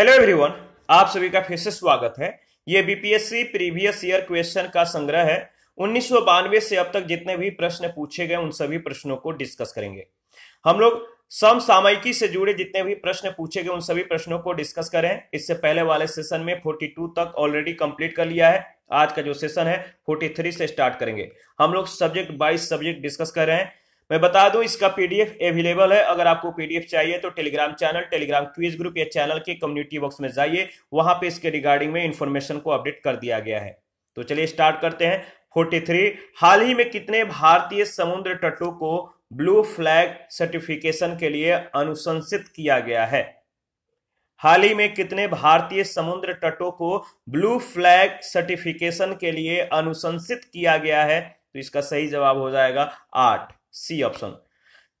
hello everyone आप सभी का फिर से स्वागत है ये बीपीएससी प्रीवियस ईयर क्वेश्चन का संग्रह है उन्नीस से अब तक जितने भी प्रश्न पूछे गए उन सभी प्रश्नों को डिस्कस करेंगे हम लोग समसामयिकी से जुड़े जितने भी प्रश्न पूछे गए उन सभी प्रश्नों को डिस्कस करें इससे पहले वाले सेशन में 42 तक ऑलरेडी कंप्लीट कर लिया है आज का जो सेशन है 43 से स्टार्ट करेंगे हम लोग सब्जेक्ट बाई सब्जेक्ट डिस्कस कर रहे हैं मैं बता दूं इसका पीडीएफ अवेलेबल है अगर आपको पीडीएफ चाहिए तो Telegram channel Telegram quiz group या चैनल के कम्युनिटी बॉक्स में जाइए वहां पे इसके रिगार्डिंग में इंफॉर्मेशन को अपडेट कर दिया गया है तो चलिए स्टार्ट करते हैं 43 हाल ही में कितने भारतीय समुद्र तटों को ब्लू फ्लैग सर्टिफिकेशन के लिए अनुशंसित किया गया है हाल ही में कितने भारतीय समुद्र तटों को ब्लू फ्लैग सर्टिफिकेशन के लिए अनुशंसित किया गया है तो इसका सही जवाब हो जाएगा आठ सी ऑप्शन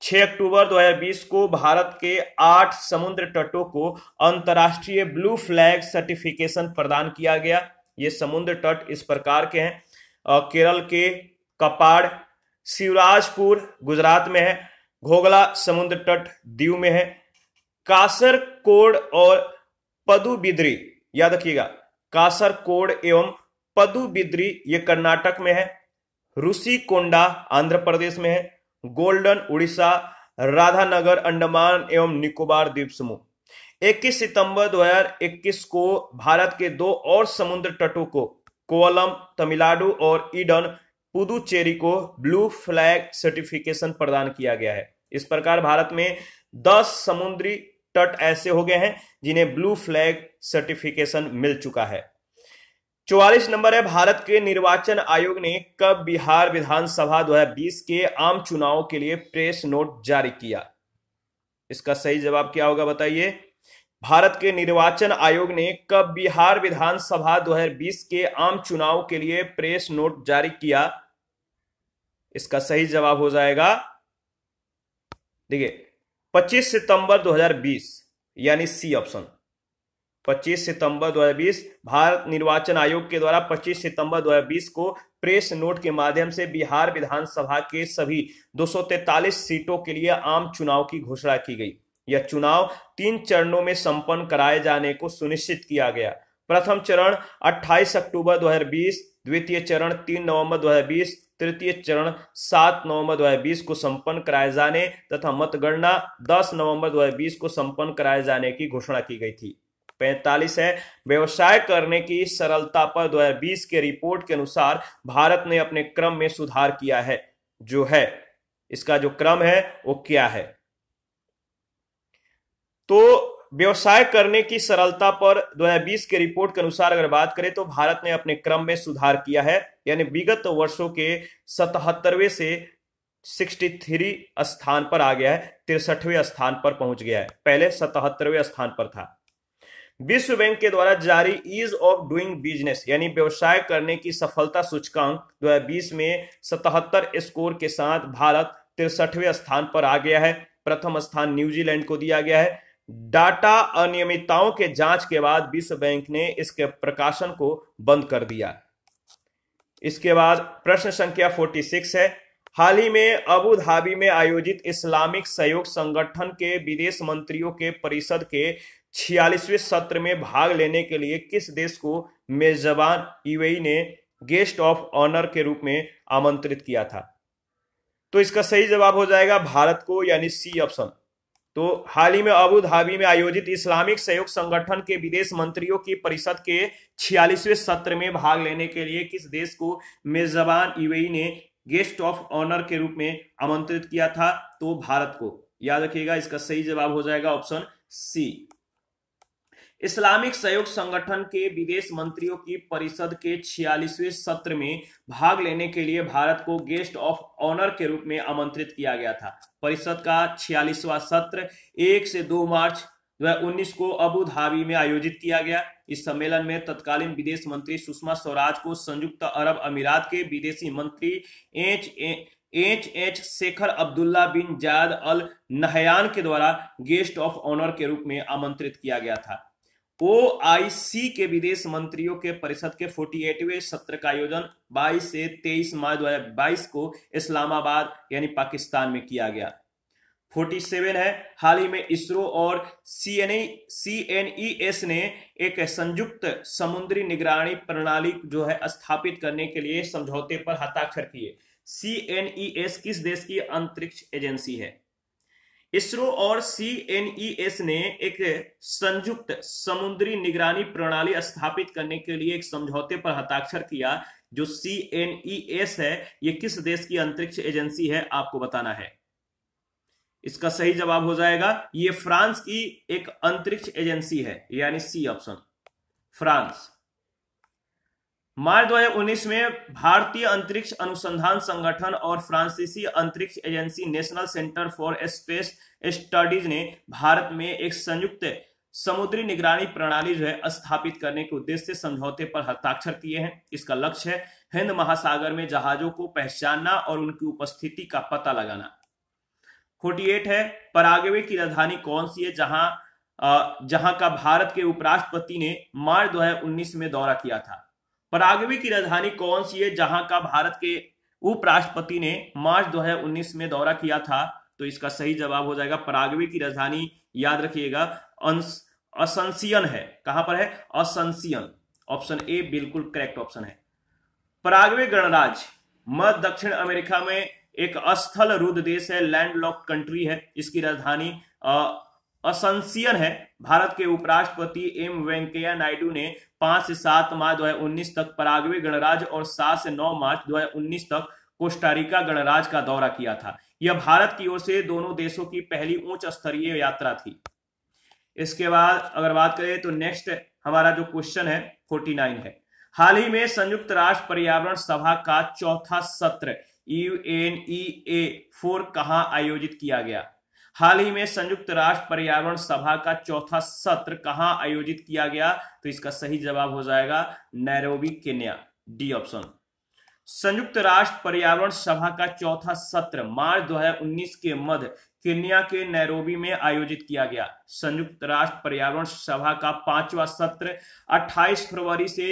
6 अक्टूबर 2020 को भारत के आठ समुद्र तटों को अंतर्राष्ट्रीय ब्लू फ्लैग सर्टिफिकेशन प्रदान किया गया ये समुद्र तट इस प्रकार के हैं केरल के कपाड़ शिवराजपुर गुजरात में है घोगला समुद्र तट दीव में है कासर कोड और पदुबिद्री याद रखिएगा कासर कोड एवं पदुबिद्री ये कर्नाटक में है रूसी कोंडा आंध्र प्रदेश में है गोल्डन उड़ीसा राधानगर अंडमान एवं निकोबार द्वीप समूह 21 सितंबर 2021 को भारत के दो और समुद्र तटों को कोवलम तमिलनाडु और ईडन पुदुचेरी को ब्लू फ्लैग सर्टिफिकेशन प्रदान किया गया है इस प्रकार भारत में 10 समुद्री तट ऐसे हो गए हैं जिन्हें ब्लू फ्लैग सर्टिफिकेशन मिल चुका है चौवालीस नंबर है भारत के निर्वाचन आयोग ने कब बिहार विधानसभा 2020 के आम चुनाव के लिए प्रेस नोट जारी किया इसका सही जवाब क्या होगा बताइए भारत के निर्वाचन आयोग ने कब बिहार विधानसभा 2020 के आम चुनाव के लिए प्रेस नोट जारी किया इसका सही जवाब हो जाएगा देखिए 25 सितंबर 2020 यानी सी ऑप्शन 25 सितंबर 2020 भारत निर्वाचन आयोग के द्वारा 25 सितंबर 2020 को प्रेस नोट के माध्यम से बिहार विधानसभा के सभी दो सीटों के लिए आम चुनाव की घोषणा की गई यह चुनाव तीन चरणों में संपन्न कराए जाने को सुनिश्चित किया गया प्रथम चरण 28 अक्टूबर 2020, द्वितीय चरण 3 नवंबर 2020, तृतीय चरण 7 नवंबर 2020 को संपन्न कराए जाने तथा मतगणना 10 नवंबर 2020 को संपन्न कराए जाने की घोषणा की गई थी पैंतालीस है व्यवसाय करने की सरलता पर 2020 के रिपोर्ट के अनुसार भारत ने अपने क्रम में सुधार किया है जो है इसका जो क्रम है वो क्या है तो व्यवसाय करने की सरलता पर 2020 के रिपोर्ट के अनुसार अगर बात करें तो भारत ने अपने क्रम में सुधार किया है यानी विगत वर्षों के सतहत्तरवे से 63 स्थान पर आ गया है तिरसठवें स्थान पर पहुंच गया है पहले सतहत्तरवें स्थान पर था विश्व बैंक के द्वारा जारी ईज ऑफ डूइंग बिजनेस यानी व्यवसाय करने की सफलता सूचकांक 2020 में 77 स्कोर के साथ भारत तिरसठवें स्थान पर आ गया है प्रथम स्थान न्यूजीलैंड को दिया गया है डाटा अनियमितताओं के जांच के बाद विश्व बैंक ने इसके प्रकाशन को बंद कर दिया इसके बाद प्रश्न संख्या 46 है हाल ही में अबू धाबी में आयोजित इस्लामिक सहयोग संगठन के विदेश मंत्रियों के परिषद के छियालीसवें सत्र में भाग लेने के लिए किस देश को मेजबान यूएई ने गेस्ट ऑफ ऑनर के रूप में आमंत्रित किया था तो इसका सही जवाब हो जाएगा भारत को यानी सी ऑप्शन तो हाल ही में अबू धाबी में आयोजित इस्लामिक सहयोग संगठन के विदेश मंत्रियों की परिषद के छियालीसवें सत्र में भाग लेने के लिए किस देश को मेजबान यूएई ने गेस्ट ऑफ ऑनर के रूप में आमंत्रित किया था तो भारत को याद रखिएगा इसका सही जवाब हो जाएगा ऑप्शन सी इस्लामिक सहयोग संगठन के विदेश मंत्रियों की परिषद के छियालीसवें सत्र में भाग लेने के लिए भारत को गेस्ट ऑफ ऑनर के रूप में आमंत्रित किया गया था परिषद का छियालीसवा सत्र एक से दो मार्च उन्नीस को अबू धाबी में आयोजित किया गया इस सम्मेलन में तत्कालीन विदेश मंत्री सुषमा स्वराज को संयुक्त अरब अमीरात के विदेशी मंत्री H H H Sheikh Abdullah bin Zayed Al Nahyan के द्वारा गेस्ट ऑफ ऑनर के रूप में आमंत्रित किया गया था ओआईसी के विदेश मंत्रियों के परिषद के 48वें सत्र का आयोजन 22 से 23 मार्च 2022 को इस्लामाबाद यानी पाकिस्तान में किया गया 47 है हाल ही में इसरो और सी एन e ने एक संयुक्त समुद्री निगरानी प्रणाली जो है स्थापित करने के लिए समझौते पर हस्ताक्षर किए सी e किस देश की अंतरिक्ष एजेंसी है इसरो और सीएनईएस e ने एक संयुक्त समुद्री निगरानी प्रणाली स्थापित करने के लिए एक समझौते पर हस्ताक्षर किया जो सीएनईएस e है ये किस देश की अंतरिक्ष एजेंसी है आपको बताना है इसका सही जवाब हो जाएगा ये फ्रांस की एक अंतरिक्ष एजेंसी है यानी सी ऑप्शन फ्रांस मार्च 2019 में भारतीय अंतरिक्ष अनुसंधान संगठन और फ्रांसीसी अंतरिक्ष agency National Centre for Space Studies ने भारत में एक संयुक्त समुद्री निगरानी प्रणाली जो है स्थापित करने के उद्देश्य से समझौते पर हस्ताक्षर किए हैं इसका लक्ष्य है हिंद महासागर में जहाजों को पहचानना और उनकी उपस्थिति का पता लगाना फोर्टी एट है परागवे की राजधानी कौन सी है जहां जहां का भारत के उपराष्ट्रपति ने मार्च 2019 में दौरा किया था पराग्वे की राजधानी कौन सी है जहां का भारत के उपराष्ट्रपति ने मार्च 2019 में दौरा किया था तो इसका सही जवाब हो जाएगा पराग्वे की राजधानी याद रखिएगा असंसियन है कहां पर है असंसियन ऑप्शन ए बिल्कुल करेक्ट ऑप्शन है पराग्वे गणराज्य मध्य दक्षिण अमेरिका में एक अस्थल रुद्र देश है लैंडलॉक कंट्री है इसकी राजधानी असंसियर है भारत के उपराष्ट्रपति एम वेंकैया नायडू ने पांच से सात मार्च दो हजार उन्नीस तक परागवे गणराज्य और सात से नौ मार्च दो हजार उन्नीस तक कोस्टारिका गणराज का दौरा किया था यह भारत की ओर से दोनों देशों की पहली उच्च स्तरीय यात्रा थी इसके बाद अगर बात करें तो नेक्स्ट हमारा जो क्वेश्चन है फोर्टी नाइन है हाल ही में संयुक्त राष्ट्र पर्यावरण सभा का चौथा सत्र U N E A four कहा आयोजित किया गया हाल ही में संयुक्त राष्ट्र पर्यावरण सभा का चौथा सत्र कहां आयोजित किया गया तो इसका सही जवाब हो जाएगा नैरोबी केन्या डी ऑप्शन संयुक्त राष्ट्र पर्यावरण सभा का चौथा सत्र मार्च 2019 के मध्य केन्या के नैरोबी में आयोजित किया गया संयुक्त राष्ट्र पर्यावरण सभा का पांचवा सत्र 28 फरवरी से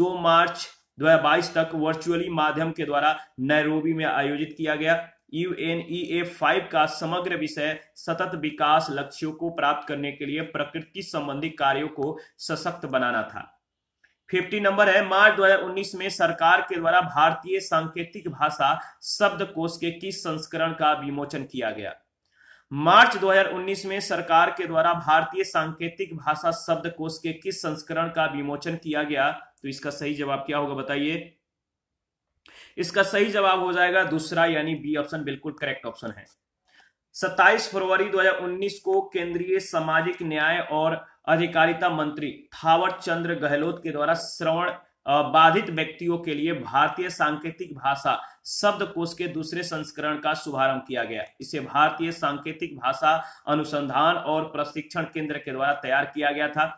2 मार्च 2022 तक वर्चुअली माध्यम के द्वारा नैरोबी में आयोजित किया गया U N E A five का समग्र विषय सतत विकास लक्ष्यों को प्राप्त करने के लिए प्रकृति संबंधी कार्यों को सशक्त बनाना था फिफ्टी नंबर है मार्च 2019 में सरकार के द्वारा भारतीय सांकेतिक भाषा शब्द कोश के किस संस्करण का विमोचन किया गया मार्च 2019 में सरकार के द्वारा भारतीय सांकेतिक भाषा शब्द कोश के किस संस्करण का विमोचन किया गया तो इसका सही जवाब क्या होगा बताइए इसका सही जवाब हो जाएगा दूसरा यानी बी ऑप्शन बिल्कुल करेक्ट ऑप्शन है 27 फरवरी 2019 को केंद्रीय सामाजिक न्याय और अधिकारिता मंत्री थावर चंद्र गहलोत के द्वारा श्रवण बाधित व्यक्तियों के लिए भारतीय सांकेतिक भाषा शब्दकोश के दूसरे संस्करण का शुभारंभ किया गया इसे भारतीय सांकेतिक भाषा अनुसंधान और प्रशिक्षण केंद्र के द्वारा तैयार किया गया था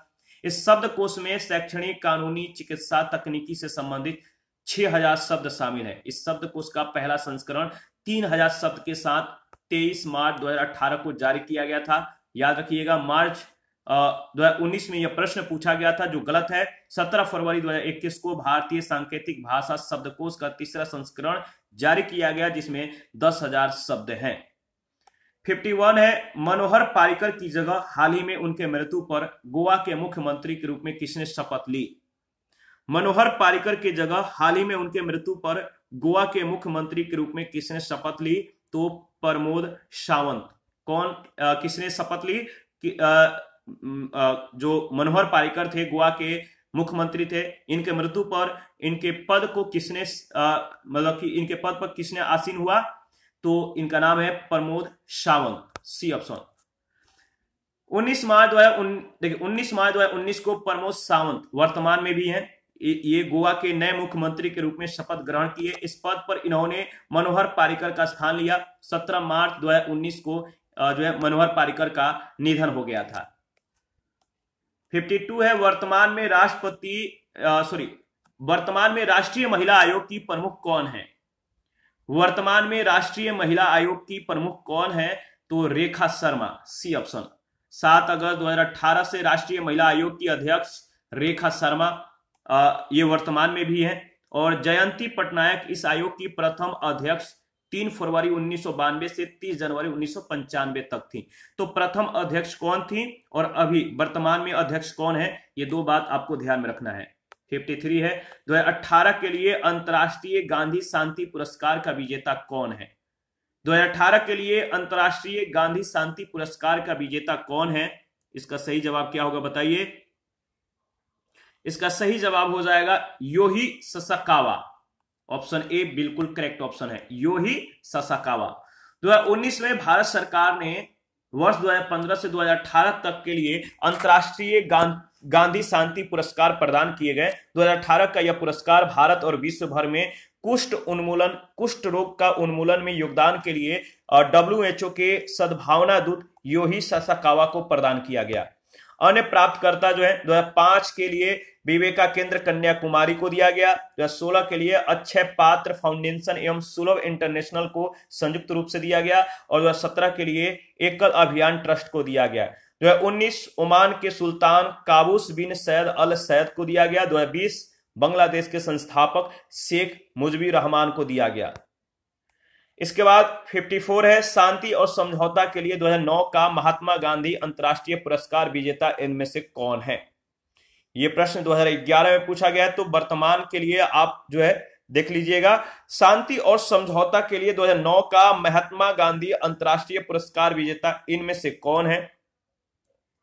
इस शब्दकोश में शैक्षणिक कानूनी चिकित्सा तकनीकी से संबंधित छह हजार शब्द शामिल है इस शब्दकोश का पहला संस्करण तीन हजार शब्द के साथ तेईस मार्च 2018 को जारी किया गया था याद रखिएगा मार्च दो हजार उन्नीस में यह प्रश्न पूछा गया था जो गलत है सत्रह फरवरी 2021 को भारतीय सांकेतिक भाषा शब्दकोश का तीसरा संस्करण जारी किया गया जिसमें दस हजार शब्द हैं 51 है मनोहर पारिकर की जगह हाल ही में उनके मृत्यु पर गोवा के मुख्यमंत्री के रूप में किसने शपथ ली मनोहर पारिकर की जगह हाल ही में उनके मृत्यु पर गोवा के मुख्यमंत्री के रूप में किसने शपथ ली तो प्रमोद सावंत कौन आ, किसने शपथ ली कि, आ, आ, जो मनोहर पारिकर थे गोवा के मुख्यमंत्री थे इनके मृत्यु पर इनके पद को किसने मतलब कि इनके पद पर किसने आसीन हुआ तो इनका नाम है प्रमोद सावंत सी ऑप्शन 19 मार्च दो हजार उन्नीस मार्च दो हजार उन्नीस को प्रमोद सावंत वर्तमान में भी हैं ये गोवा के नए मुख्यमंत्री के रूप में शपथ ग्रहण किए इस पद पर इन्होंने मनोहर पारिकर का स्थान लिया 17 मार्च 2019 को जो है मनोहर पारिकर का निधन हो गया था 52 है वर्तमान में राष्ट्रपति सॉरी वर्तमान में राष्ट्रीय महिला आयोग की प्रमुख कौन है वर्तमान में राष्ट्रीय महिला आयोग की प्रमुख कौन है तो रेखा शर्मा सी ऑप्शन सात अगस्त दो से राष्ट्रीय महिला आयोग की अध्यक्ष रेखा शर्मा ये वर्तमान में भी हैं और जयंती पटनायक इस आयोग की प्रथम अध्यक्ष तीन फरवरी उन्नीस से तीस जनवरी उन्नीस तक थी तो प्रथम अध्यक्ष कौन थी और अभी वर्तमान में अध्यक्ष कौन है ये दो बात आपको ध्यान में रखना है 53 है दो अठारह के लिए अंतर्राष्ट्रीय गांधी शांति पुरस्कार का विजेता कौन है दो अठारह के लिए अंतर्राष्ट्रीय गांधी शांति पुरस्कार का विजेता कौन है इसका सही जवाब क्या होगा बताइए इसका सही जवाब हो जाएगा योही ससकावा ऑप्शन ए बिल्कुल करेक्ट ऑप्शन है योही ससकावा 2019 में भारत सरकार ने वर्ष 2015 से 2018 तक के लिए अंतर्राष्ट्रीय गांधी शांति पुरस्कार प्रदान किए गए 2018 का यह पुरस्कार भारत और विश्व भर में कुष्ठ उन्मूलन कुष्ठ रोग का उन्मूलन में योगदान के लिए ओ के सद्भावना दूत योही ससाकावा को प्रदान किया गया अन्य प्राप्तकर्ता जो है 2005 के लिए विवेका केंद्र कन्याकुमारी को दिया गया दो सोलह के लिए अक्षय पात्र फाउंडेशन एवं सुलभ इंटरनेशनल को संयुक्त रूप से दिया गया और दो सत्रह के लिए एकल अभियान ट्रस्ट को दिया गया दो है उन्नीस ओमान के सुल्तान Qaboos bin Said Al Said को दिया गया दो हजार बीस बांग्लादेश के संस्थापक शेख मुजबी रहमान को दिया गया इसके बाद 54 है शांति और समझौता के लिए 2009 का महात्मा गांधी अंतर्राष्ट्रीय पुरस्कार विजेता इनमें से कौन है ये प्रश्न 2011 में पूछा गया है तो वर्तमान के लिए आप जो है देख लीजिएगा शांति और समझौता के लिए 2009 का महात्मा गांधी अंतर्राष्ट्रीय पुरस्कार विजेता इनमें से कौन है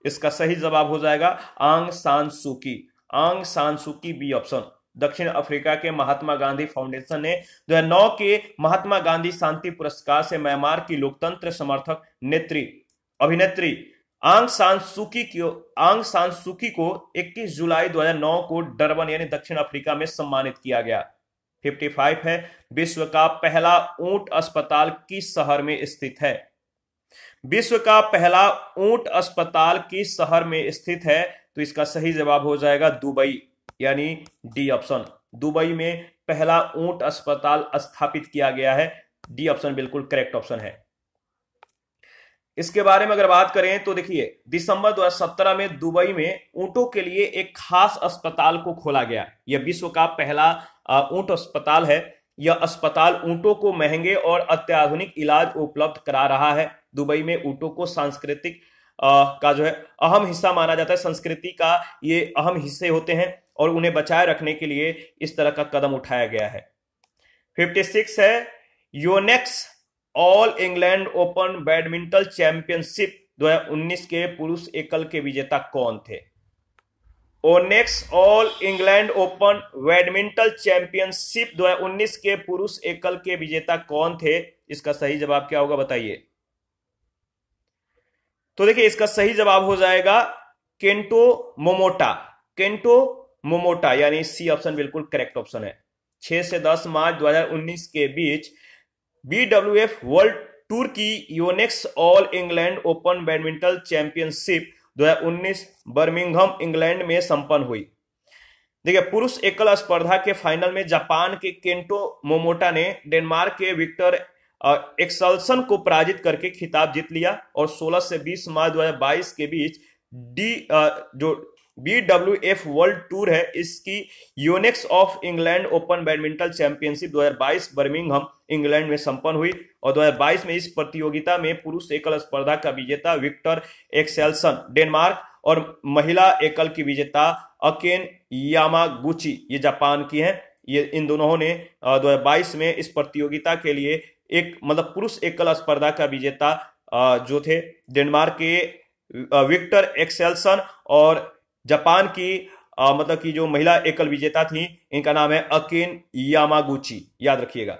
इसका सही जवाब हो जाएगा आंग सान सुकी आंग सान सुकी बी ऑप्शन दक्षिण अफ्रीका के महात्मा गांधी फाउंडेशन ने 2009 के महात्मा गांधी शांति पुरस्कार से म्यांमार की लोकतंत्र समर्थक नेत्री अभिनेत्री आंग सान सुकी को आंग सान सुकी को 21 जुलाई 2009 को डरबन यानी दक्षिण अफ्रीका में सम्मानित किया गया 55 है विश्व का पहला ऊंट अस्पताल किस शहर में स्थित है विश्व का पहला ऊंट अस्पताल किस शहर में स्थित है तो इसका सही जवाब हो जाएगा दुबई यानी डी ऑप्शन दुबई में पहला ऊंट अस्पताल स्थापित किया गया है डी ऑप्शन बिल्कुल करेक्ट ऑप्शन है इसके बारे में अगर बात करें तो देखिए दिसंबर 2017 में दुबई में ऊंटों के लिए एक खास अस्पताल को खोला गया यह विश्व का पहला ऊंट अस्पताल है यह अस्पताल ऊंटों को महंगे और अत्याधुनिक इलाज उपलब्ध करा रहा है दुबई में ऊंटों को सांस्कृतिक का जो है अहम हिस्सा माना जाता है संस्कृति का ये अहम हिस्से होते हैं और उन्हें बचाए रखने के लिए इस तरह का कदम उठाया गया है 56 है Yonex All England Open badminton championship 2019 के पुरुष एकल के विजेता कौन थे Yonex All England Open badminton championship 2019 के पुरुष एकल के विजेता कौन थे इसका सही जवाब क्या होगा बताइए तो देखिए इसका सही जवाब हो जाएगा केंटो मोमोटा केंटो मोमोटा यानी सी ऑप्शन बिल्कुल करेक्ट ऑप्शन है 6 से 10 मार्च 2019 के बीच B W F World Tour की Yonex All England Open badminton championship 2019 Birmingham England में संपन्न हुई देखिए पुरुष एकल स्पर्धा के फाइनल में जापान के केंटो मोमोटा ने डेनमार्क के विक्टर एक्सल्सन को पराजित करके खिताब जीत लिया और 16 से 20 मार्च 2022 के बीच डी जो B W F World Tour है इसकी Yonex All England Open badminton championship 2022 Birmingham England में संपन्न हुई और 2022 में इस प्रतियोगिता में पुरुष एकल स्पर्धा का विजेता विक्टर एक्सेलसन डेनमार्क और महिला एकल की विजेता अकेन यामागुची ये जापान की हैं ये इन दोनों ने 2022 में इस प्रतियोगिता के लिए एक मतलब पुरुष एकल स्पर्धा का विजेता जो थे डेनमार्क के विक्टर एक्सेलसन और जापान की आ, मतलब की जो महिला एकल विजेता थी इनका नाम है अकिन यामागुची याद रखिएगा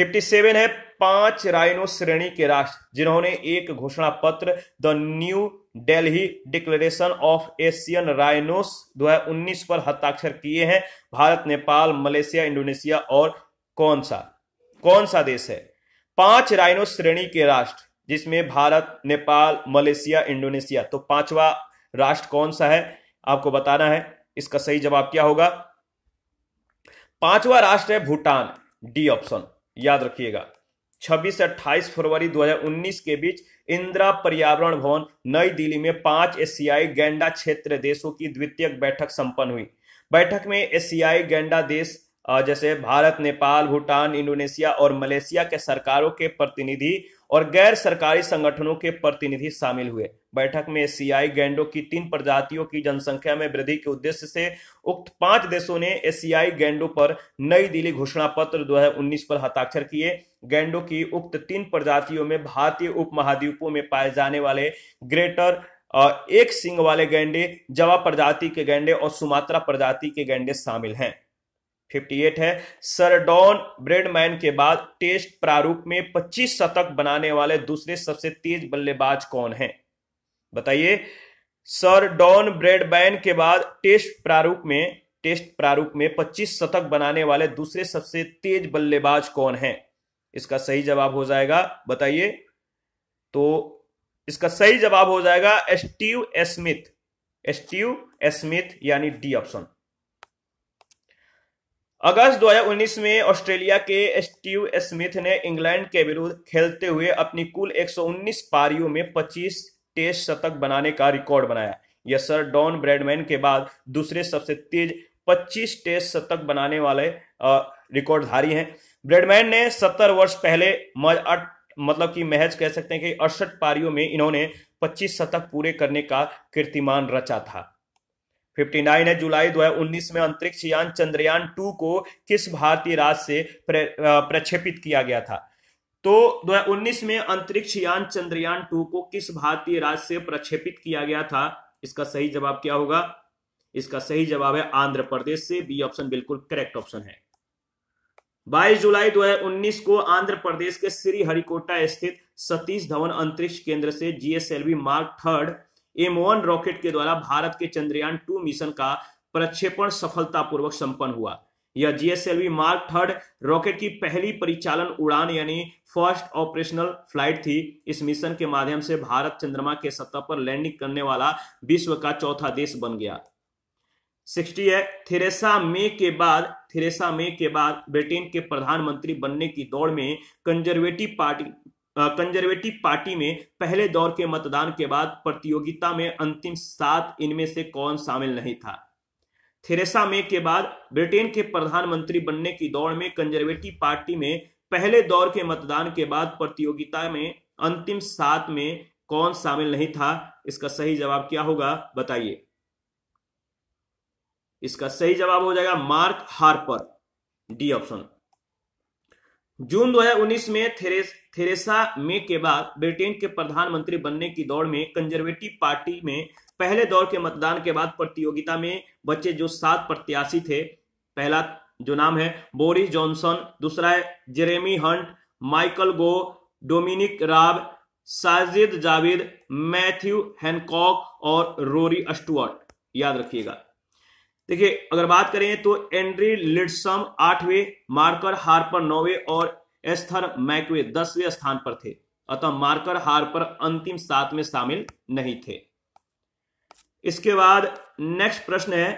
57 है पांच राइनो श्रेणी के राष्ट्र जिन्होंने एक घोषणा पत्र the New Delhi Declaration of Asian Rhinos 2019 पर हस्ताक्षर किए हैं भारत नेपाल मलेशिया इंडोनेशिया और कौन सा कौन सा देश है पांच राइनो श्रेणी के राष्ट्र जिसमें भारत नेपाल मलेशिया इंडोनेशिया तो पांचवा राष्ट्र कौन सा है आपको बताना है इसका सही जवाब क्या होगा पांचवा राष्ट्र है भूटान डी ऑप्शन याद रखिएगा 26 से 28 फरवरी 2019 के बीच इंदिरा पर्यावरण भवन नई दिल्ली में पांच एशियाई गैंडा क्षेत्र देशों की द्वितीय बैठक संपन्न हुई बैठक में एशियाई गैंडा देश जैसे भारत नेपाल भूटान इंडोनेशिया और मलेशिया के सरकारों के प्रतिनिधि और गैर सरकारी संगठनों के प्रतिनिधि शामिल हुए बैठक में एशियाई गैंडो की तीन प्रजातियों की जनसंख्या में वृद्धि के उद्देश्य से उक्त पांच देशों ने एशियाई गैंडो पर नई दिल्ली घोषणा पत्र उन्नीस पर हस्ताक्षर किए गैंडो की उक्त तीन प्रजातियों में भारतीय उप महाद्वीपों में पाए जाने वाले ग्रेटर एक सिंग वाले गैंडे जवा प्रजाति के गैंडे और सुमात्रा प्रजाति के गैंडे शामिल हैं 58 है सरडॉन ब्रेडमैन के बाद टेस्ट प्रारूप में 25 शतक बनाने वाले दूसरे सबसे तेज बल्लेबाज कौन हैं बताइए सर डॉन ब्रेड बैन के बाद टेस्ट प्रारूप में टेस्ट प्रारूप में 25 शतक बनाने वाले दूसरे सबसे तेज बल्लेबाज कौन हैं इसका सही जवाब हो जाएगा बताइए तो इसका सही जवाब हो जाएगा स्टीव स्मिथ स्टीव स्मिथ यानी डी ऑप्शन अगस्त 2019 में ऑस्ट्रेलिया के स्टीव स्मिथ ने इंग्लैंड के विरुद्ध खेलते हुए अपनी कुल 119 पारियों में टेस्ट शतक बनाने का रिकॉर्ड बनाया यह सर डॉन ब्रेडमैन के बाद दूसरे सबसे तेज 25 टेस्ट शतक बनाने वाले रिकॉर्डधारी हैं ब्रेडमैन ने 70 वर्ष पहले मतलब कि महज कह सकते हैं कि अड़सठ पारियों में इन्होंने 25 शतक पूरे करने का कीर्तिमान रचा था 59 है जुलाई 2019 में अंतरिक्ष यान चंद्रयान टू को किस भारतीय राज्य से प्रक्षेपित किया गया था तो 2019 में अंतरिक्ष यान चंद्रयान टू को किस भारतीय राज्य से प्रक्षेपित किया गया था इसका सही जवाब क्या होगा इसका सही जवाब है आंध्र प्रदेश से बी ऑप्शन बिल्कुल करेक्ट ऑप्शन है 22 जुलाई 2019 को आंध्र प्रदेश के श्री हरिकोटा स्थित सतीश धवन अंतरिक्ष केंद्र से GSLV Mark third M rocket के द्वारा भारत के चंद्रयान टू मिशन का प्रक्षेपण सफलतापूर्वक संपन्न हुआ यह जीएसएलवी मार्क थर्ड रॉकेट की पहली परिचालन उड़ान यानी फर्स्ट ऑपरेशनल फ्लाइट थी इस मिशन के माध्यम से भारत चंद्रमा के सतह पर लैंडिंग करने वाला विश्व का चौथा देश बन गया सिक्सटी है थेरेसा मे के बाद थेरेसा मे के बाद ब्रिटेन के प्रधानमंत्री बनने की दौड़ में कंजर्वेटिव पार्टी कंजर्वेटिव पार्टी में पहले दौर के मतदान के बाद प्रतियोगिता में अंतिम सात इनमें से कौन शामिल नहीं था थेरेसा मे के बाद ब्रिटेन के प्रधानमंत्री बनने की दौड़ में कंजर्वेटिव पार्टी में पहले दौर के मतदान के बाद प्रतियोगिता में अंतिम सात में कौन शामिल नहीं था इसका सही जवाब क्या होगा बताइए इसका सही जवाब हो जाएगा मार्क हार्पर डी ऑप्शन जून 2019 में थेरेस, थेरेसा मे के बाद ब्रिटेन के प्रधानमंत्री बनने की दौड़ में कंजर्वेटिव पार्टी में पहले दौर के मतदान के बाद प्रतियोगिता में बच्चे जो सात प्रत्याशी थे पहला जो नाम है बोरिस जॉनसन दूसरा है Jeremy Hunt Michael Gove Dominic Raab Sajid Javid Matthew Hancock और रोरी अस्टुअर्ट याद रखिएगा देखिए अगर बात करें तो एंड्री लिडसम आठवें मार्कर हार्पर नौवे और एस्थर मैकवे दसवें स्थान पर थे अतः मार्कर हार्पर अंतिम सात में शामिल नहीं थे इसके बाद नेक्स्ट प्रश्न है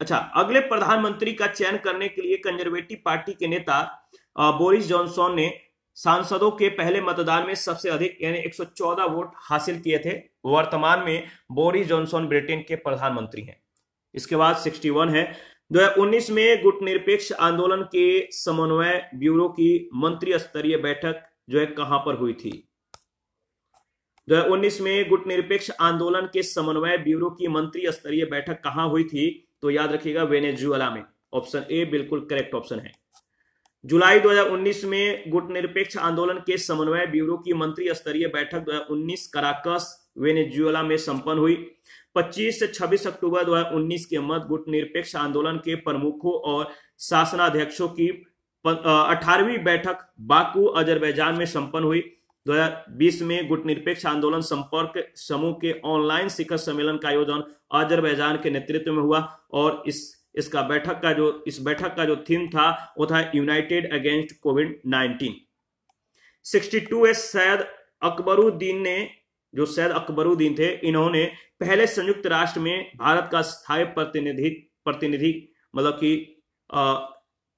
अच्छा अगले प्रधानमंत्री का चयन करने के लिए कंजर्वेटिव पार्टी के नेता बोरिस जॉनसॉन ने सांसदों के पहले मतदान में सबसे अधिक यानी 114 वोट हासिल किए थे वर्तमान में बोरिस जॉनसॉन ब्रिटेन के प्रधानमंत्री हैं इसके बाद 61 है 2019 में गुटनिरपेक्ष आंदोलन के समन्वय ब्यूरो की मंत्री स्तरीय बैठक जो है कहां पर हुई थी उन्नीस में गुट निरपेक्ष आंदोलन के समन्वय ब्यूरो की मंत्री स्तरीय बैठक कहां हुई थी तो याद रखिएगा वेनेजुएला में ऑप्शन ए बिल्कुल करेक्ट ऑप्शन है जुलाई 2019 में गुट निरपेक्ष आंदोलन के समन्वय ब्यूरो की मंत्री स्तरीय बैठक 2019 कराकस वेनेजुएला में संपन्न हुई 25 से 26 अक्टूबर 2019 के मध्य गुट निरपेक्ष आंदोलन के प्रमुखों और शासनाध्यक्षों की अठारहवीं बैठक बाकू अजरबैजान में संपन्न हुई 2020 में गुट निरपेक्ष आंदोलन संपर्क समूह के ऑनलाइन शिखर सम्मेलन का आयोजन अजरबैजान के नेतृत्व में हुआ और इस इसका बैठक का जो इस बैठक का जो थीम था वो था यूनाइटेड अगेंस्ट कोविड 19 टू एस सैद अकबरुद्दीन ने जो सैद अकबरुद्दीन थे इन्होंने पहले संयुक्त राष्ट्र में भारत का स्थायी प्रतिनिधि प्रतिनिधि मतलब कि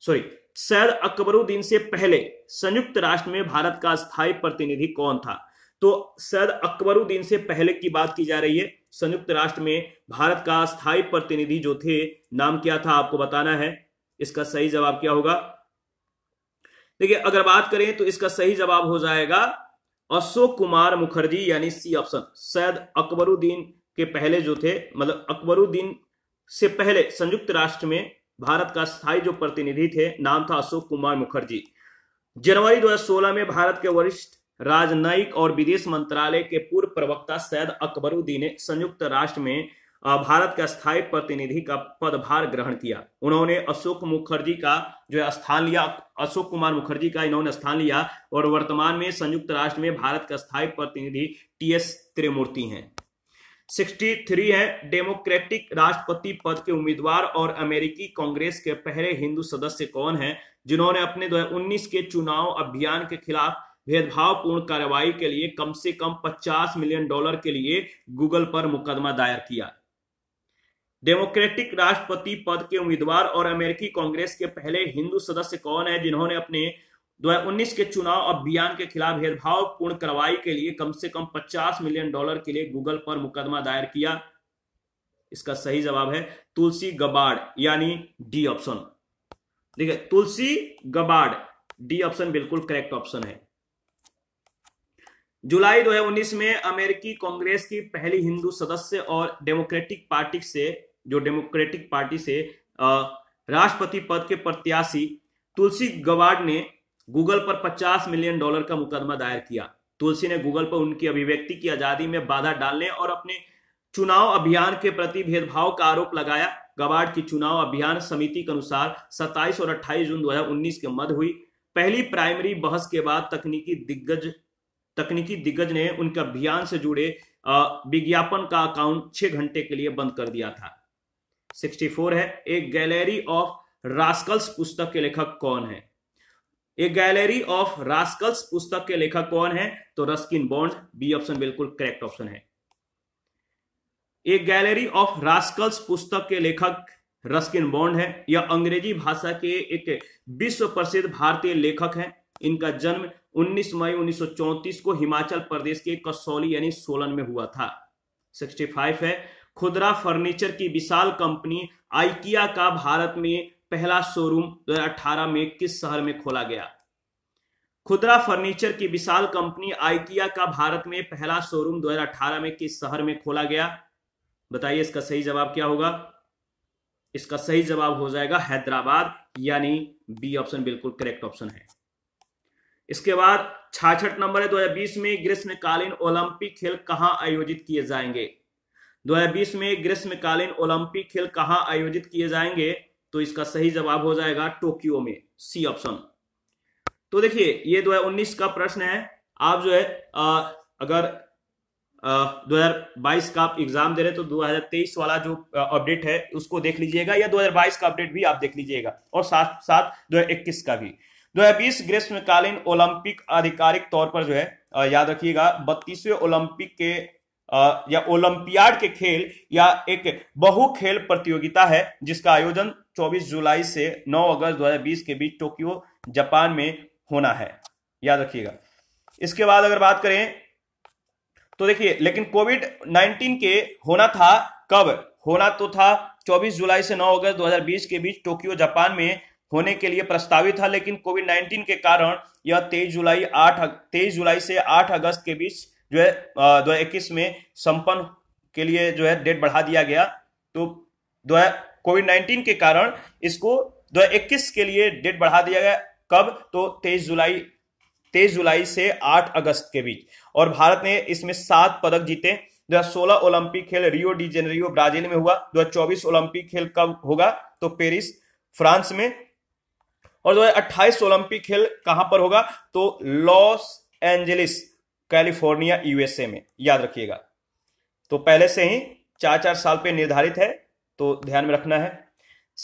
सॉरी सैद अकबरुद्दीन से पहले संयुक्त राष्ट्र में भारत का स्थायी प्रतिनिधि कौन था तो सैद अकबरुद्दीन से पहले की बात की जा रही है संयुक्त राष्ट्र में भारत का स्थायी प्रतिनिधि जो थे नाम क्या था आपको बताना है इसका सही जवाब क्या होगा देखिए अगर बात करें तो इसका सही जवाब हो जाएगा अशोक कुमार मुखर्जी यानी सी ऑप्शन सैद अकबरुद्दीन के पहले जो थे मतलब अकबरुद्दीन से पहले संयुक्त राष्ट्र में भारत का स्थायी जो प्रतिनिधि थे नाम था अशोक कुमार मुखर्जी जनवरी 2016 में भारत के वरिष्ठ राजनयिक और विदेश मंत्रालय के पूर्व प्रवक्ता सैद अकबरुद्दीन ने संयुक्त राष्ट्र में भारत का स्थायी प्रतिनिधि का पदभार ग्रहण किया उन्होंने अशोक मुखर्जी का जो है स्थान लिया अशोक कुमार मुखर्जी का इन्होंने स्थान लिया और वर्तमान में संयुक्त राष्ट्र में भारत का स्थायी प्रतिनिधि टी एस त्रिमूर्ति हैं 63 है डेमोक्रेटिक राष्ट्रपति पद के उम्मीदवार और अमेरिकी कांग्रेस के पहले हिंदू सदस्य कौन है जिन्होंने अपने 2019 के चुनाव अभियान के खिलाफ भेदभावपूर्ण कार्रवाई के लिए कम से कम 50 मिलियन डॉलर के लिए गूगल पर मुकदमा दायर किया डेमोक्रेटिक राष्ट्रपति पद के उम्मीदवार और अमेरिकी कांग्रेस के पहले हिंदू सदस्य कौन है जिन्होंने अपने 2019 के चुनाव अभियान के खिलाफ भेदभाव पूर्ण कार्रवाई के लिए कम से कम 50 मिलियन डॉलर के लिए गूगल पर मुकदमा दायर किया इसका सही जवाब है तुलसी गबाड़ यानी डी ऑप्शन देखिए तुलसी गबाड़ डी ऑप्शन बिल्कुल करेक्ट ऑप्शन है जुलाई 2019 में अमेरिकी कांग्रेस की पहली हिंदू सदस्य और डेमोक्रेटिक पार्टी से जो डेमोक्रेटिक पार्टी से राष्ट्रपति पद के प्रत्याशी तुलसी गवाड ने गूगल पर 50 मिलियन डॉलर का मुकदमा दायर किया तुलसी ने गूगल पर उनकी अभिव्यक्ति की आजादी में बाधा डालने और अपने चुनाव अभियान के प्रति भेदभाव का आरोप लगाया गवाड़ की चुनाव अभियान समिति के अनुसार 27 और 28 जून 2019 के मध्य हुई पहली प्राइमरी बहस के बाद तकनीकी दिग्गज तकनीकी दिग्गज ने उनके अभियान से जुड़े विज्ञापन का अकाउंट छह घंटे के लिए बंद कर दिया था 64 है एक गैलरी ऑफ रास्कल्स पुस्तक के लेखक कौन है ए गैलरी ऑफ रास्कल्स पुस्तक के लेखक कौन है तो रस्किन बॉन्ड बी ऑप्शन बिल्कुल करेक्ट ऑप्शन है ए गैलरी ऑफ रास्कल्स पुस्तक के लेखक रस्किन बॉन्ड है यह अंग्रेजी भाषा के एक विश्व प्रसिद्ध भारतीय लेखक हैं इनका जन्म 19 मई 1934 को हिमाचल प्रदेश के कसौली यानी सोलन में हुआ था 65 है खुदरा फर्नीचर की विशाल कंपनी आइकिया का भारत में पहला शोरूम 2018 में किस शहर में खोला गया खुदरा फर्नीचर की विशाल कंपनी आइकिया का भारत में पहला शोरूम 2018 में किस शहर में खोला गया बताइए इसका सही जवाब क्या होगा इसका सही जवाब हो जाएगा हैदराबाद यानी बी ऑप्शन बिल्कुल करेक्ट ऑप्शन है इसके बाद छाछठ नंबर है 2020 में ग्रीष्मकालीन ओलंपिक खेल कहां आयोजित किए जाएंगे 2020 में ग्रीष्मकालीन ओलंपिक खेल कहां आयोजित किए जाएंगे तो इसका सही जवाब हो जाएगा टोक्यो में सी ऑप्शन तो देखिए ये दो हजार उन्नीस का प्रश्न है आप जो है आ, अगर दो हजार बाईस का आप एग्जाम दे रहे तो दो हजार तेईस वाला जो अपडेट है उसको देख लीजिएगा या दो हजार बाईस का अपडेट भी आप देख लीजिएगा और साथ साथ दो हजार इक्कीस का भी दो हजार बीस ग्रीष्मकालीन ओलंपिक आधिकारिक तौर पर जो है याद रखिएगा बत्तीसवें ओलंपिक के या ओलंपियाड के खेल या एक बहु खेल प्रतियोगिता है जिसका आयोजन 24 जुलाई से 9 अगस्त 2020 के बीच टोक्यो जापान में होना है याद रखिएगा इसके बाद अगर बात करें तो देखिए लेकिन कोविड 19 के होना था कब होना तो था 24 जुलाई से 9 अगस्त 2020 के बीच टोक्यो जापान में होने के लिए प्रस्तावित था लेकिन कोविड 19 के कारण यह 23 जुलाई 8 23 जुलाई से 8 अगस्त के बीच जो है दो हजार में संपन्न के लिए जो है डेट बढ़ा दिया गया तो दो कोविड नाइन्टीन के कारण इसको दो के लिए डेट बढ़ा दिया गया कब तो तेईस जुलाई तेईस जुलाई से आठ अगस्त के बीच और भारत ने इसमें सात पदक जीते सोलह ओलंपिक खेल रियो डी जेनरियो ब्राजील में हुआ चौबीस ओलंपिक खेल कब होगा तो पेरिस फ्रांस में और अट्ठाईस ओलंपिक खेल कहां पर होगा तो लॉस एंजलिस कैलिफोर्निया यूएसए में याद रखिएगा तो पहले से ही चार चार साल पे निर्धारित है तो ध्यान में रखना है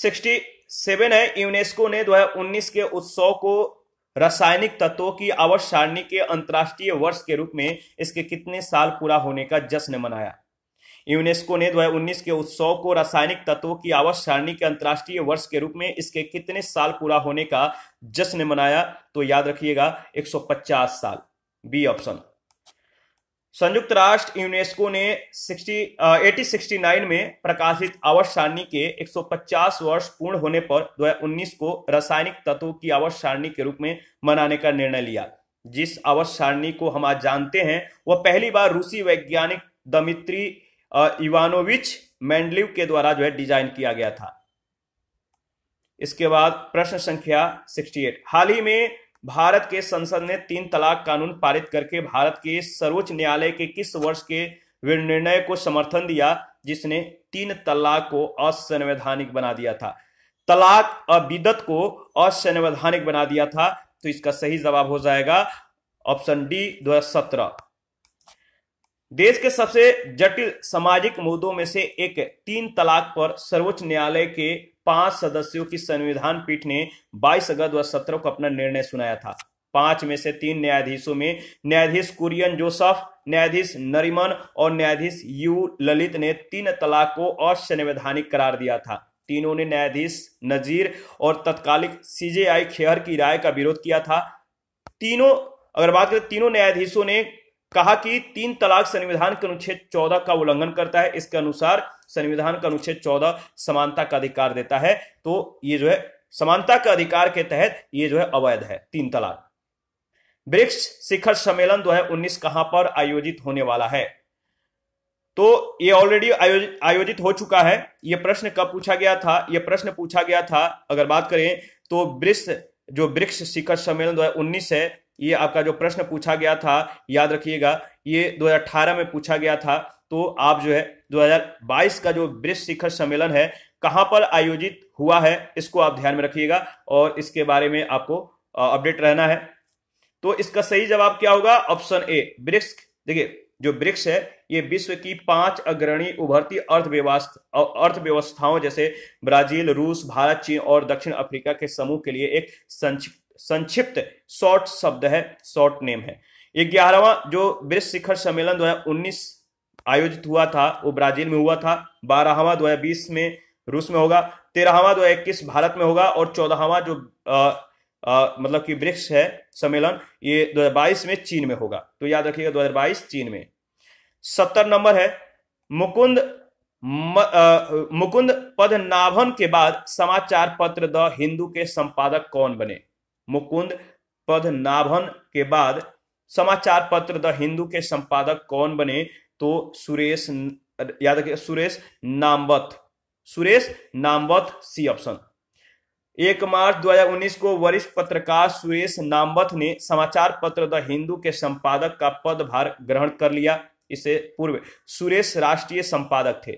सिक्सटी सेवन है यूनेस्को ने 2019 के उत्सव को रासायनिक तत्वों की आवश्यक सारणी के अंतर्राष्ट्रीय वर्ष के रूप में इसके कितने साल पूरा होने का जश्न मनाया यूनेस्को ने 2019 के उत्सव को रासायनिक तत्वों की आवश्यक सारणी के अंतर्राष्ट्रीय वर्ष के रूप में इसके कितने साल पूरा होने का जश्न मनाया तो याद रखिएगा 150 साल बी ऑप्शन संयुक्त राष्ट्र यूनेस्को ने 60 1869 में प्रकाशित आवर्त सारणी के 150 वर्ष पूर्ण होने पर 2019 को रासायनिक तत्वों की आवर्त सारणी के रूप में मनाने का निर्णय लिया जिस आवर्त सारणी को हम आज जानते हैं वह पहली बार रूसी वैज्ञानिक दमित्री इवानोविच मैंडलिव के द्वारा जो है डिजाइन किया गया था इसके बाद प्रश्न संख्या 68 हाल ही में भारत के संसद ने तीन तलाक कानून पारित करके भारत के सर्वोच्च न्यायालय के किस वर्ष के निर्णय को समर्थन दिया जिसने तीन तलाक को असंवैधानिक बना दिया था तलाक अबिदत को असंवैधानिक बना दिया था तो इसका सही जवाब हो जाएगा ऑप्शन डी दो हजार सत्रह देश के सबसे जटिल सामाजिक मुद्दों में से एक तीन तलाक पर सर्वोच्च न्यायालय के पांच सदस्यों की संविधान पीठ ने 22 अगस्त सत्रह को अपना निर्णय सुनाया था पांच में से तीन न्यायाधीशों में न्यायाधीश कुरियन जोसफ न्यायाधीश नरिमन और न्यायाधीश यू ललित ने तीन तलाक को असंवैधानिक करार दिया था तीनों ने न्यायाधीश नजीर और तत्कालिक सीजेआई खेहर की राय का विरोध किया था तीनों अगर बात करें तीनों न्यायाधीशों ने कहा कि तीन तलाक संविधान के अनुच्छेद चौदह का उल्लंघन करता है इसके अनुसार संविधान का अनुच्छेद चौदह समानता का अधिकार देता है तो ये जो है समानता का अधिकार के तहत ये जो है अवैध है तीन तलाक ब्रिक्स शिखर सम्मेलन उन्नीस कहां पर आयोजित होने वाला है तो ये ऑलरेडी आयोजित हो चुका है यह प्रश्न कब पूछा गया था यह प्रश्न पूछा गया था अगर बात करें तो ब्रिक्स जो ब्रिक्स शिखर सम्मेलन उन्नीस है ये आपका जो प्रश्न पूछा गया था याद रखिएगा ये 2018 में पूछा गया था तो आप जो है 2022 का जो ब्रिक्स शिखर सम्मेलन है कहाँ पर आयोजित हुआ है इसको आप ध्यान में रखिएगा और इसके बारे में आपको अपडेट रहना है तो इसका सही जवाब क्या होगा ऑप्शन ए ब्रिक्स देखिए जो ब्रिक्स है ये विश्व की पांच अग्रणी उभरती अर्थव्यवस्था अर्थव्यवस्थाओं जैसे ब्राजील रूस भारत चीन और दक्षिण अफ्रीका के समूह के लिए एक संक्षिप्त संक्षिप्त शॉर्ट शब्द है शॉर्ट नेम है ग्यारहवा जो ब्रिक्स शिखर सम्मेलन दो हजार उन्नीस आयोजित हुआ था वो ब्राजील में हुआ था बारहवा दो हजार बीस में रूस में होगा तेरहवा इक्कीस भारत में होगा और चौदहवा जो आ, आ, मतलब कि ब्रिक्स है सम्मेलन ये दो हजार बाईस में चीन में होगा तो याद रखिएगा दो हजार बाईस चीन में सत्तर नंबर है मुकुंद म, आ, मुकुंद पदनाभन के बाद समाचार पत्र द हिंदू के संपादक कौन बने मुकुंद पदनाभन के बाद समाचार पत्र द हिंदू के संपादक कौन बने तो सुरेश याद रखिए सुरेश नामवत सुरेश नामवत सी ऑप्शन एक मार्च 2019 को वरिष्ठ पत्रकार सुरेश नामवत ने समाचार पत्र द हिंदू के संपादक का पदभार ग्रहण कर लिया इससे पूर्व सुरेश राष्ट्रीय संपादक थे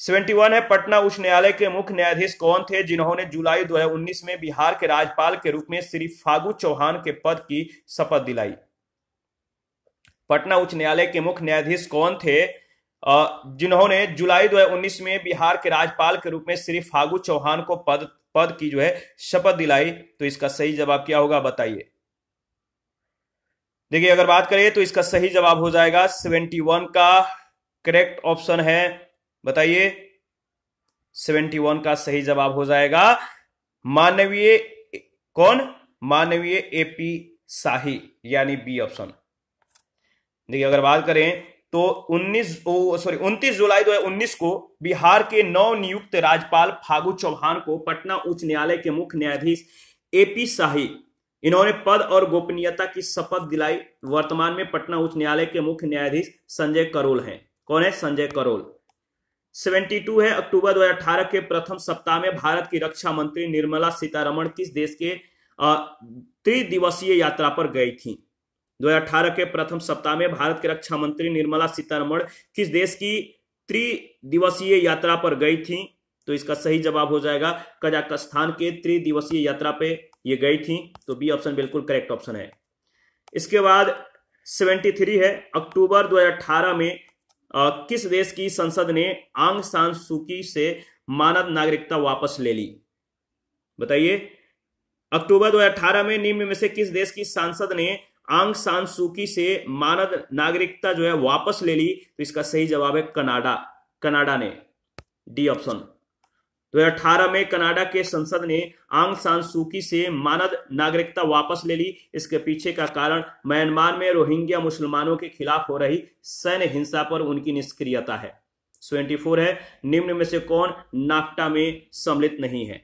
71 है पटना उच्च न्यायालय के मुख्य न्यायाधीश कौन थे जिन्होंने जुलाई 2019 में बिहार के राज्यपाल के रूप में श्री फागू चौहान के पद की शपथ दिलाई पटना उच्च न्यायालय के मुख्य न्यायाधीश कौन थे जिन्होंने जुलाई 2019 में बिहार के राज्यपाल के रूप में श्री फागू चौहान को पद पद की जो है शपथ दिलाई तो इसका सही जवाब क्या होगा बताइए देखिए अगर बात करें तो इसका सही जवाब हो जाएगा 71 का करेक्ट ऑप्शन है बताइए 71 का सही जवाब हो जाएगा मानवीय कौन मानवीय एपी शाही यानी बी ऑप्शन देखिए अगर बात करें तो 19 सॉरी 29 जुलाई 2019 को बिहार के नव नियुक्त राज्यपाल फागू चौहान को पटना उच्च न्यायालय के मुख्य न्यायाधीश एपी शाही इन्होंने पद और गोपनीयता की शपथ दिलाई वर्तमान में पटना उच्च न्यायालय के मुख्य न्यायाधीश संजय करोल हैं कौन है संजय करोल 72 है अक्टूबर 2018 के प्रथम सप्ताह में भारत की रक्षा मंत्री निर्मला सीतारमण किस देश के त्रिदिवसीय यात्रा पर गई थी 2018 के प्रथम सप्ताह में भारत के रक्षा मंत्री निर्मला सीतारमण किस देश की त्रिदिवसीय यात्रा पर गई थी तो इसका सही जवाब हो जाएगा कजाकिस्तान के त्रिदिवसीय यात्रा पे ये गई थी तो बी ऑप्शन बिल्कुल करेक्ट ऑप्शन है इसके बाद 73 है अक्टूबर 2018 में किस देश की संसद ने आंग सान सुकी से मानव नागरिकता वापस ले ली बताइए अक्टूबर 2018 में निम्न में से किस देश की सांसद ने आंग सान सुकी से मानव नागरिकता जो है वापस ले ली तो इसका सही जवाब है कनाडा कनाडा ने डी ऑप्शन अठारह में कनाडा के संसद ने आंग सान सूकी से मानद नागरिकता वापस ले ली इसके पीछे का कारण म्यांमार में रोहिंग्या मुसलमानों के खिलाफ हो रही सैन्य हिंसा पर उनकी निष्क्रियता है 24 है निम्न में से कौन नाफ्टा में सम्मिलित नहीं है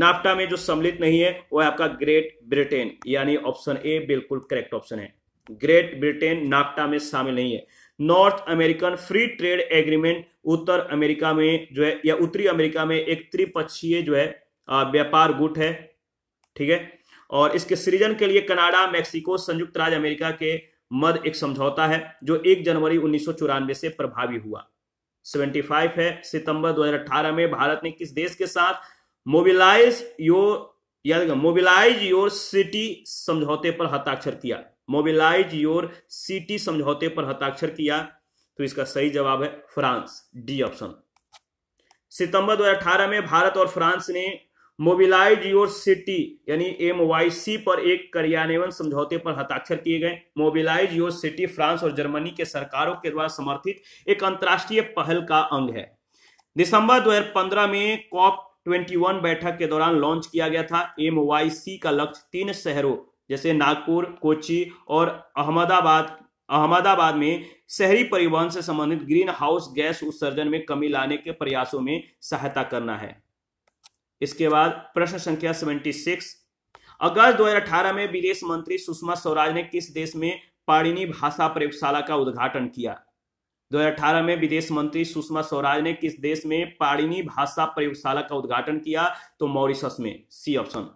नाफ्टा में जो सम्मिलित नहीं है वह आपका ग्रेट ब्रिटेन यानी ऑप्शन ए बिल्कुल करेक्ट ऑप्शन है ग्रेट ब्रिटेन नाफ्टा में शामिल नहीं है North American Free Trade Agreement उत्तर अमेरिका में जो है या उत्तरी अमेरिका में एक त्रिपक्षीय जो है व्यापार गुट है ठीक है और इसके सृजन के लिए कनाडा मैक्सिको संयुक्त राज्य अमेरिका के मद एक समझौता है जो 1 जनवरी उन्नीस से प्रभावी हुआ 75 है सितंबर 2018 में भारत ने किस देश के साथ मोबिलाइज योर याद मोबिलाइज योर सिटी समझौते पर हस्ताक्षर किया मोबिलाइज योर सिटी समझौते पर हस्ताक्षर किया तो इसका सही जवाब है फ्रांस डी ऑप्शन सितंबर 2018 में भारत और फ्रांस ने मोबिलाइज योर सिटी यानी एम वाई सी पर एक कार्यान्वयन समझौते पर हस्ताक्षर किए गए मोबिलाइज योर सिटी फ्रांस और जर्मनी के सरकारों के द्वारा समर्थित एक अंतर्राष्ट्रीय पहल का अंग है दिसंबर 2015 में कॉप 21 बैठक के दौरान लॉन्च किया गया था एम वाई सी का लक्ष्य तीन शहरों जैसे नागपुर कोची और अहमदाबाद अहमदाबाद में शहरी परिवहन से संबंधित ग्रीन हाउस गैस उत्सर्जन में कमी लाने के प्रयासों में सहायता करना है इसके बाद प्रश्न संख्या 76 अगस्त 2018 में विदेश मंत्री सुषमा स्वराज ने किस देश में पाणिनी भाषा प्रयोगशाला का उद्घाटन किया 2018 में विदेश मंत्री सुषमा स्वराज ने किस देश में पाणिनी भाषा प्रयोगशाला का उद्घाटन किया तो मॉरिशस में सी ऑप्शन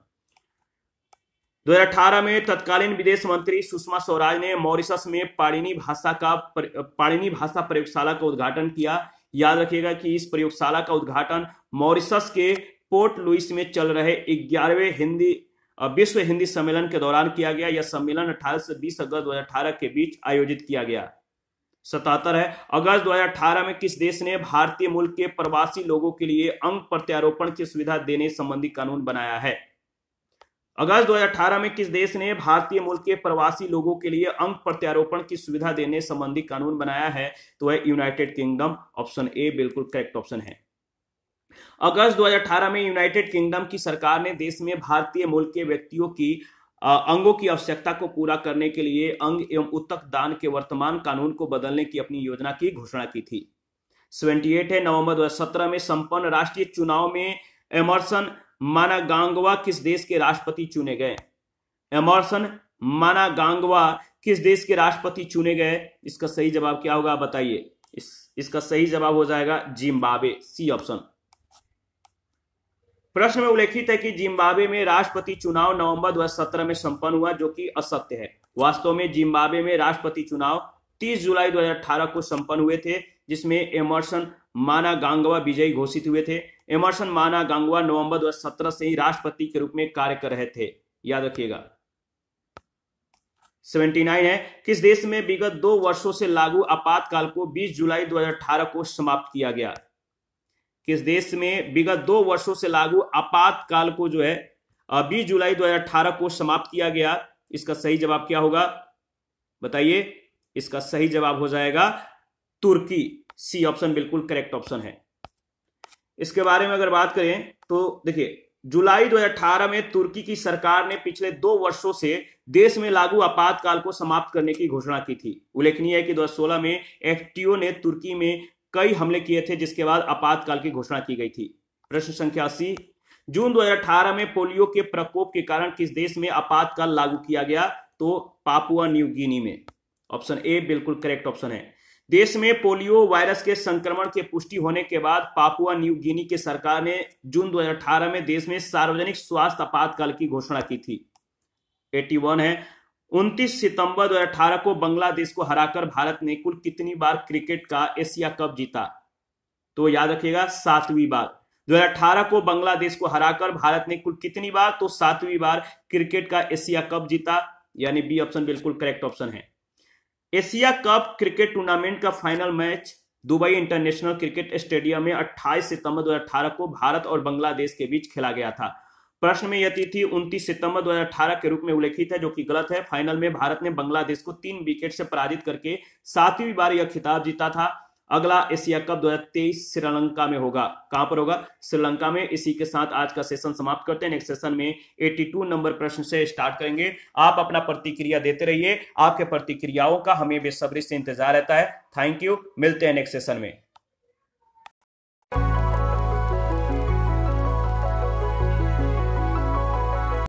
2018 में तत्कालीन विदेश मंत्री सुषमा स्वराज ने मॉरिशस में पाणिनी भाषा का पाणिनी भाषा प्रयोगशाला का उद्घाटन किया याद रखिएगा कि इस प्रयोगशाला का उद्घाटन मॉरिशस के पोर्ट लुइस में चल रहे ग्यारहवें हिंदी विश्व हिंदी सम्मेलन के दौरान किया गया यह सम्मेलन 18 से 20 अगस्त 2018 के बीच आयोजित किया गया सतातर है अगस्त 2018 में किस देश ने भारतीय मूल के प्रवासी लोगों के लिए अंग प्रत्यारोपण की सुविधा देने संबंधी कानून बनाया है अगस्त 2018 में किस देश ने भारतीय मूल के प्रवासी लोगों के लिए अंग प्रत्यारोपण की सुविधा देने संबंधी कानून बनाया है तो है यूनाइटेड किंगडम ऑप्शन ए बिल्कुल करेक्ट ऑप्शन है अगस्त 2018 में यूनाइटेड किंगडम की सरकार ने देश में भारतीय मूल के व्यक्तियों की अंगों की आवश्यकता को पूरा करने के लिए अंग एवं उत्तक दान के वर्तमान कानून को बदलने की अपनी योजना की घोषणा की थी सेवेंटी एट नवंबर दो में संपन्न राष्ट्रीय चुनाव में एमर्सन मानागांगवा किस देश के राष्ट्रपति चुने गए एमर्सन मानागांगवा किस देश के राष्ट्रपति चुने गए इसका सही जवाब क्या होगा बताइए इस इसका सही जवाब हो जाएगा जिम्बाब्वे सी ऑप्शन प्रश्न में उल्लेखित है कि जिम्बाब्वे में राष्ट्रपति चुनाव नवंबर 2017 में संपन्न हुआ जो कि असत्य है वास्तव में जिम्बाब्वे में राष्ट्रपति चुनाव 30 जुलाई 2018 को संपन्न हुए थे जिसमें एमर्सन गांगवा विजयी घोषित हुए थे एमर्सन माना गंगवा नवंबर 2017 से ही राष्ट्रपति के रूप में कार्य कर रहे थे याद रखिएगा 79 है किस देश में विगत दो वर्षों से लागू आपातकाल को 20 जुलाई 2018 को समाप्त किया गया किस देश में विगत दो वर्षों से लागू आपातकाल को जो है बीस जुलाई 2018 को समाप्त किया गया इसका सही जवाब क्या होगा बताइए इसका सही जवाब हो जाएगा तुर्की सी ऑप्शन बिल्कुल करेक्ट ऑप्शन है इसके बारे में अगर बात करें तो देखिए जुलाई 2018 में तुर्की की सरकार ने पिछले दो वर्षों से देश में लागू आपातकाल को समाप्त करने की घोषणा की थी उल्लेखनीय है कि 2016 में एफटीओ ने तुर्की में कई हमले किए थे जिसके बाद आपातकाल की घोषणा की गई थी प्रश्न संख्या अस्सी जून 2018 में पोलियो के प्रकोप के कारण किस देश में आपातकाल लागू किया गया तो पापुआ न्यू गिनी में ऑप्शन ए बिल्कुल करेक्ट ऑप्शन है देश में पोलियो वायरस के संक्रमण के पुष्टि होने के बाद पापुआ न्यू गिनी के सरकार ने जून 2018 में देश में सार्वजनिक स्वास्थ्य आपातकाल की घोषणा की थी 81 है 29 सितंबर 2018 को बांग्लादेश को हराकर भारत ने कुल कितनी बार क्रिकेट का एशिया कप जीता तो याद रखिएगा सातवीं बार 2018 को बांग्लादेश को हराकर भारत ने कुल कितनी बार तो सातवीं बार क्रिकेट का एशिया कप जीता यानी बी ऑप्शन बिल्कुल करेक्ट ऑप्शन है एशिया कप क्रिकेट टूर्नामेंट का final match Dubai International Cricket Stadium में 28 सितंबर 2018 को भारत और बांग्लादेश के बीच खेला गया था प्रश्न में यह तिथि 29 सितंबर 2018 के रूप में उल्लेखित है जो कि गलत है फाइनल में भारत ने बांग्लादेश को तीन विकेट से पराजित करके सातवीं बार यह खिताब जीता था अगला एशिया कप 2023 श्रीलंका में होगा कहां पर होगा श्रीलंका में इसी के साथ आज का सेशन समाप्त करते हैं नेक्स्ट सेशन में 82 नंबर प्रश्न से स्टार्ट करेंगे आप अपना प्रतिक्रिया देते रहिए आपके प्रतिक्रियाओं का हमें बेसब्री से इंतजार रहता है थैंक यू मिलते हैं नेक्स्ट सेशन में